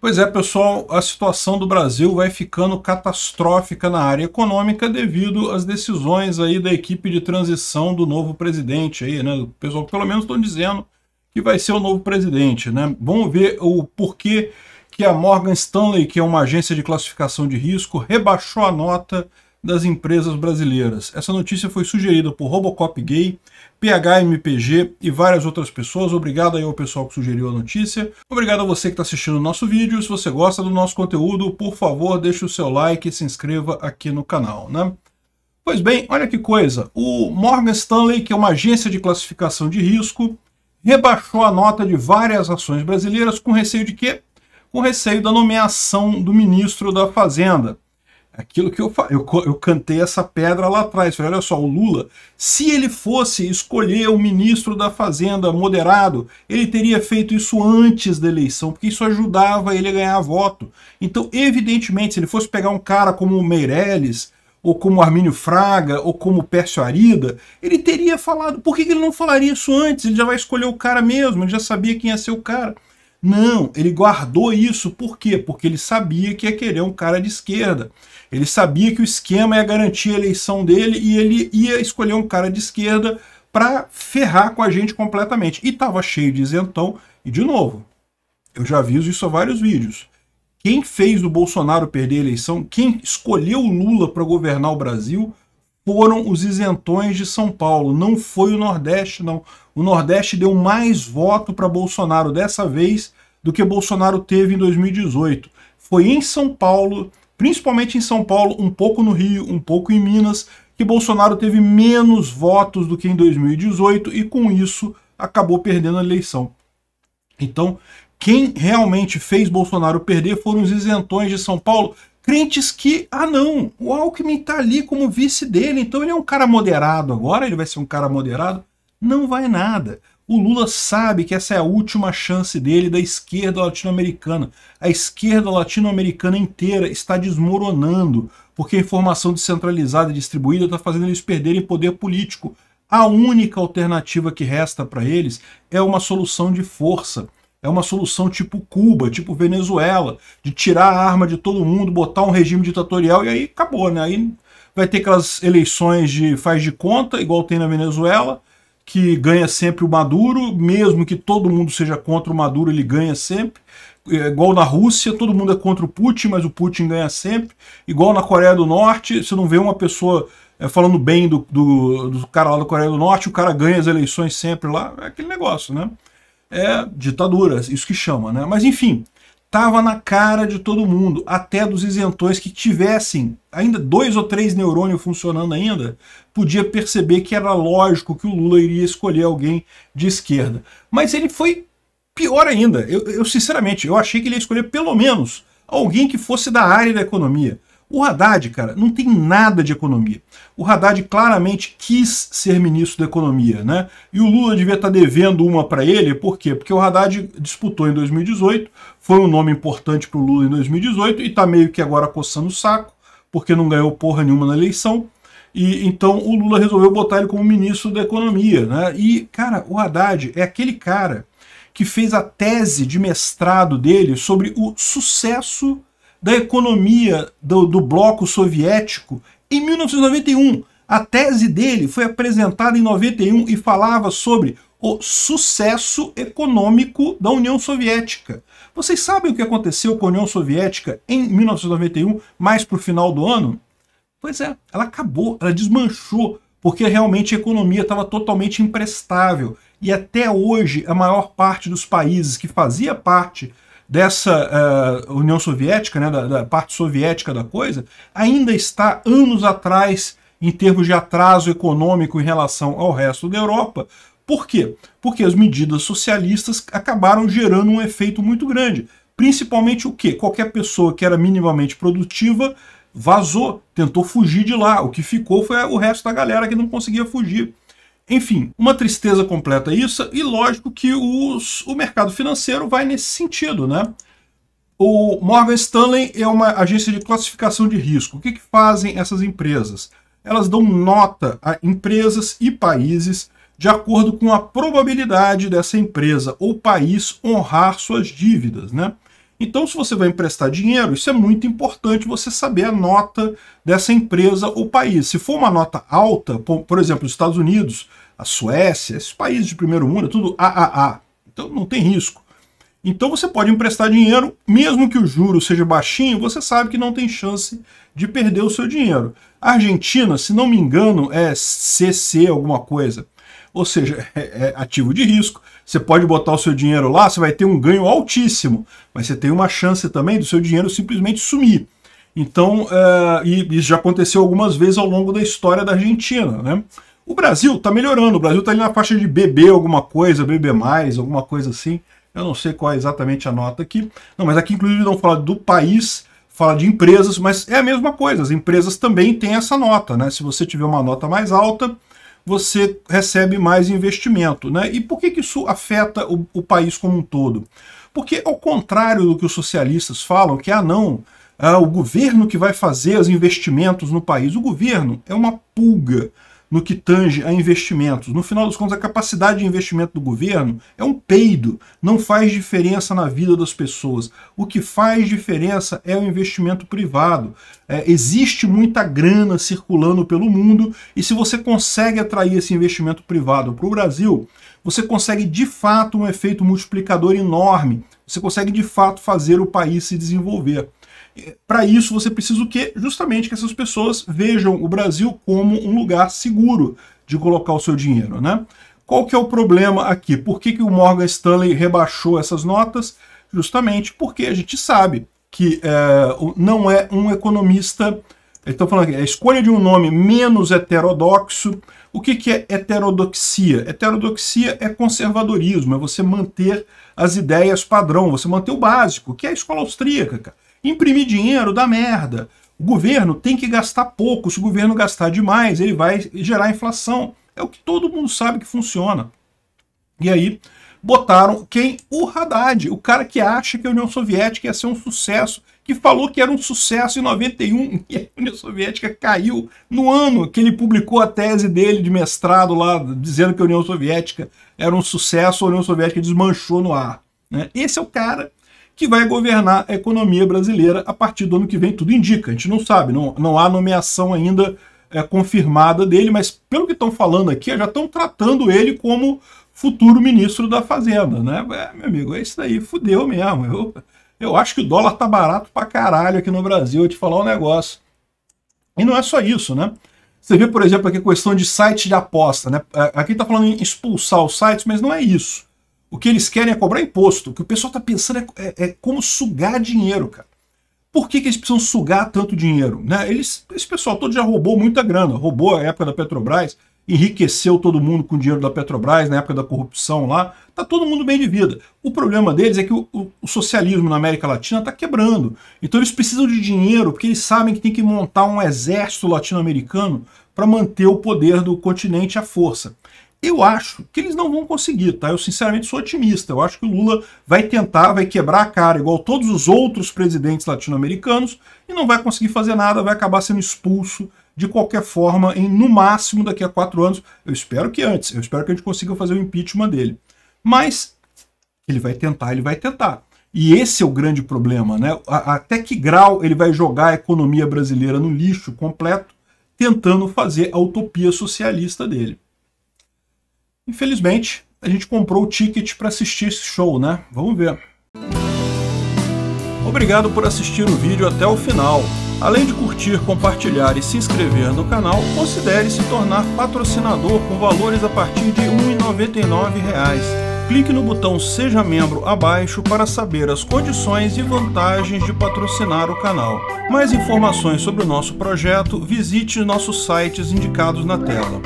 Pois é, pessoal, a situação do Brasil vai ficando catastrófica na área econômica devido às decisões aí da equipe de transição do novo presidente aí, né? O pessoal pelo menos estão dizendo que vai ser o novo presidente, né? Vamos ver o porquê que a Morgan Stanley, que é uma agência de classificação de risco, rebaixou a nota das empresas brasileiras. Essa notícia foi sugerida por Robocop Gay, PHMPG e várias outras pessoas. Obrigado aí ao pessoal que sugeriu a notícia. Obrigado a você que está assistindo o nosso vídeo. Se você gosta do nosso conteúdo, por favor, deixe o seu like e se inscreva aqui no canal, né? Pois bem, olha que coisa. O Morgan Stanley, que é uma agência de classificação de risco, rebaixou a nota de várias ações brasileiras com receio de quê? Com receio da nomeação do ministro da Fazenda. Aquilo que eu, eu, eu cantei essa pedra lá atrás. Falei, olha só, o Lula, se ele fosse escolher o ministro da Fazenda moderado, ele teria feito isso antes da eleição, porque isso ajudava ele a ganhar voto. Então, evidentemente, se ele fosse pegar um cara como o Meirelles, ou como Armínio Fraga, ou como Pércio Arida, ele teria falado. Por que ele não falaria isso antes? Ele já vai escolher o cara mesmo, ele já sabia quem ia ser o cara. Não, ele guardou isso por quê? Porque ele sabia que ia querer um cara de esquerda. Ele sabia que o esquema ia garantir a eleição dele e ele ia escolher um cara de esquerda para ferrar com a gente completamente. E estava cheio de isentão. E de novo, eu já aviso isso a vários vídeos. Quem fez o Bolsonaro perder a eleição, quem escolheu o Lula para governar o Brasil, foram os isentões de São Paulo, não foi o Nordeste, não. O Nordeste deu mais voto para Bolsonaro dessa vez do que Bolsonaro teve em 2018. Foi em São Paulo, principalmente em São Paulo, um pouco no Rio, um pouco em Minas, que Bolsonaro teve menos votos do que em 2018 e com isso acabou perdendo a eleição. Então, quem realmente fez Bolsonaro perder foram os isentões de São Paulo, crentes que, ah não, o Alckmin está ali como vice dele, então ele é um cara moderado agora, ele vai ser um cara moderado. Não vai nada. O Lula sabe que essa é a última chance dele da esquerda latino-americana. A esquerda latino-americana inteira está desmoronando, porque a informação descentralizada e distribuída está fazendo eles perderem poder político. A única alternativa que resta para eles é uma solução de força. É uma solução tipo Cuba, tipo Venezuela, de tirar a arma de todo mundo, botar um regime ditatorial e aí acabou, né? Aí vai ter aquelas eleições de faz de conta, igual tem na Venezuela, que ganha sempre o Maduro, mesmo que todo mundo seja contra o Maduro, ele ganha sempre. É, igual na Rússia, todo mundo é contra o Putin, mas o Putin ganha sempre. Igual na Coreia do Norte, você não vê uma pessoa é, falando bem do, do, do cara lá da Coreia do Norte, o cara ganha as eleições sempre lá. É aquele negócio, né? é ditadura, isso que chama, né? Mas enfim, tava na cara de todo mundo, até dos isentões que tivessem ainda dois ou três neurônios funcionando ainda, podia perceber que era lógico que o Lula iria escolher alguém de esquerda. Mas ele foi pior ainda. Eu, eu sinceramente, eu achei que ele ia escolher pelo menos alguém que fosse da área da economia. O Haddad, cara, não tem nada de economia. O Haddad claramente quis ser ministro da economia, né? E o Lula devia estar tá devendo uma para ele, por quê? Porque o Haddad disputou em 2018, foi um nome importante para o Lula em 2018 e está meio que agora coçando o saco, porque não ganhou porra nenhuma na eleição. E então o Lula resolveu botar ele como ministro da economia, né? E, cara, o Haddad é aquele cara que fez a tese de mestrado dele sobre o sucesso da economia do, do bloco soviético em 1991. A tese dele foi apresentada em 91 e falava sobre o sucesso econômico da União Soviética. Vocês sabem o que aconteceu com a União Soviética em 1991, mais para o final do ano? Pois é, ela acabou, ela desmanchou, porque realmente a economia estava totalmente imprestável. E até hoje, a maior parte dos países que fazia parte dessa uh, União Soviética, né, da, da, parte soviética da coisa, ainda está anos atrás em termos de atraso econômico em relação ao resto da Europa. Por quê? Porque as medidas socialistas acabaram gerando um efeito muito grande. Principalmente o quê? Qualquer pessoa que era minimamente produtiva vazou, tentou fugir de lá. O que ficou foi o resto da galera que não conseguia fugir. Enfim, uma tristeza completa isso, e lógico que os, o mercado financeiro vai nesse sentido, né? O Morgan Stanley é uma agência de classificação de risco. O que, que fazem essas empresas? Elas dão nota a empresas e países de acordo com a probabilidade dessa empresa ou país honrar suas dívidas, né? Então, se você vai emprestar dinheiro, isso é muito importante você saber a nota dessa empresa ou país. Se for uma nota alta, por exemplo, os Estados Unidos, a Suécia, esses países de primeiro mundo, é tudo AAA. Então, não tem risco. Então você pode emprestar dinheiro, mesmo que o juro seja baixinho, você sabe que não tem chance de perder o seu dinheiro. A Argentina, se não me engano, é CC alguma coisa, ou seja, é, é, ativo de risco. Você pode botar o seu dinheiro lá, você vai ter um ganho altíssimo, mas você tem uma chance também do seu dinheiro simplesmente sumir. Então, é, e isso já aconteceu algumas vezes ao longo da história da Argentina, né? O Brasil está melhorando, o Brasil está ali na faixa de BB alguma coisa, BB+, alguma coisa assim. Eu não sei qual é exatamente a nota aqui. Não, mas aqui inclusive não fala do país, fala de empresas, mas é a mesma coisa. As empresas também têm essa nota, né? Se você tiver uma nota mais alta, você recebe mais investimento. Né? E por que, que isso afeta o, o país como um todo? Porque, ao contrário do que os socialistas falam, que ah, não, ah, o governo que vai fazer os investimentos no país, o governo é uma pulga no que tange a investimentos. No final dos contos, a capacidade de investimento do governo é um peido, não faz diferença na vida das pessoas. O que faz diferença é o investimento privado. É, existe muita grana circulando pelo mundo e se você consegue atrair esse investimento privado para o Brasil, você consegue de fato um efeito multiplicador enorme. Você consegue de fato fazer o país se desenvolver. Para isso, você precisa o quê? Justamente que essas pessoas vejam o Brasil como um lugar seguro de colocar o seu dinheiro, né? Qual que é o problema aqui? Por que, que o Morgan Stanley rebaixou essas notas? Justamente porque a gente sabe que é, não é um economista Estão falando aqui, é a escolha de um nome menos heterodoxo. O que, que é heterodoxia? Heterodoxia é conservadorismo, é você manter as ideias padrão, você manter o básico, que é a escola austríaca, cara. Imprimir dinheiro dá merda. O governo tem que gastar pouco. Se o governo gastar demais, ele vai gerar inflação. É o que todo mundo sabe que funciona. E aí, botaram quem? O Haddad, o cara que acha que a União Soviética ia ser um sucesso, que falou que era um sucesso em 91 e a União Soviética caiu no ano que ele publicou a tese dele de mestrado lá, dizendo que a União Soviética era um sucesso, a União Soviética desmanchou no ar. Né? Esse é o cara que vai governar a economia brasileira a partir do ano que vem, tudo indica. A gente não sabe, não, não há nomeação ainda é, confirmada dele, mas pelo que estão falando aqui, já estão tratando ele como futuro ministro da Fazenda, né? É, meu amigo, é isso aí fudeu mesmo. Eu, eu acho que o dólar tá barato pra caralho aqui no Brasil, eu te falar um negócio. E não é só isso, né? Você vê, por exemplo, aqui a questão de site de aposta, né? É, aqui tá falando em expulsar os sites, mas não é isso. O que eles querem é cobrar imposto. O que o pessoal está pensando é, é, é, como sugar dinheiro, cara. Por que, que eles precisam sugar tanto dinheiro? Né? Eles, esse pessoal todo já roubou muita grana. Roubou a época da Petrobras, enriqueceu todo mundo com o dinheiro da Petrobras na época da corrupção lá. Tá todo mundo bem de vida. O problema deles é que o, o, o socialismo na América Latina está quebrando. Então eles precisam de dinheiro porque eles sabem que tem que montar um exército latino-americano para manter o poder do continente à força. Eu acho que eles não vão conseguir, tá? Eu sinceramente sou otimista. Eu acho que o Lula vai tentar, vai quebrar a cara, igual todos os outros presidentes latino-americanos, e não vai conseguir fazer nada, vai acabar sendo expulso de qualquer forma, em no máximo daqui a quatro anos. Eu espero que antes, eu espero que a gente consiga fazer o impeachment dele. Mas ele vai tentar, ele vai tentar. E esse é o grande problema, né? Até que grau ele vai jogar a economia brasileira no lixo completo, tentando fazer a utopia socialista dele. Infelizmente, a gente comprou o ticket para assistir esse show, né? Vamos ver. Obrigado por assistir o vídeo até o final. Além de curtir, compartilhar e se inscrever no canal, considere se tornar patrocinador com valores a partir de R$ 1,99 clique no botão Seja Membro abaixo para saber as condições e vantagens de patrocinar o canal. Mais informações sobre o nosso projeto, visite nossos sites indicados na tela.